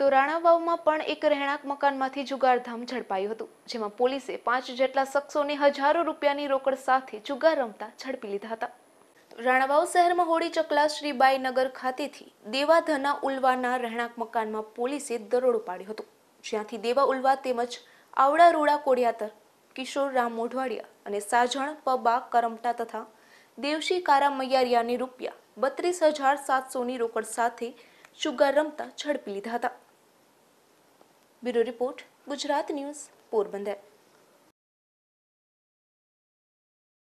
તો રાણાવાવમાં પણ એક રહેણાંક મકાનમાંથી જુગારધામ ઝડપાયું હતું જેમાં પોલીસે પાંચ જેટલા શખ્સોને હજારો રૂપિયાની રોકડ સાથે જુગાર રમતા ઝડપી લીધા હતા રાણાવાવ શહેરમાં હોળી ચકલા શ્રીબાઈ નગર ખાતેથી દેવાધના ઉલવાના રહેણાંક મકાનમાં પોલીસે દરોડો પાડ્યો હતો જ્યાંથી દેવા ઉલવા તેમજ આવડા રૂડા કોડિયાતર કિશોર રામ મોઢવાડિયા અને સાજણ પબા કરમટા તથા દેવશી કારા મૈયારિયાની રૂપિયા બત્રીસ હજાર સાતસોની રોકડ સાથે જુગાર રમતા ઝડપી લીધા હતા bureau report Gujarat news Porbandar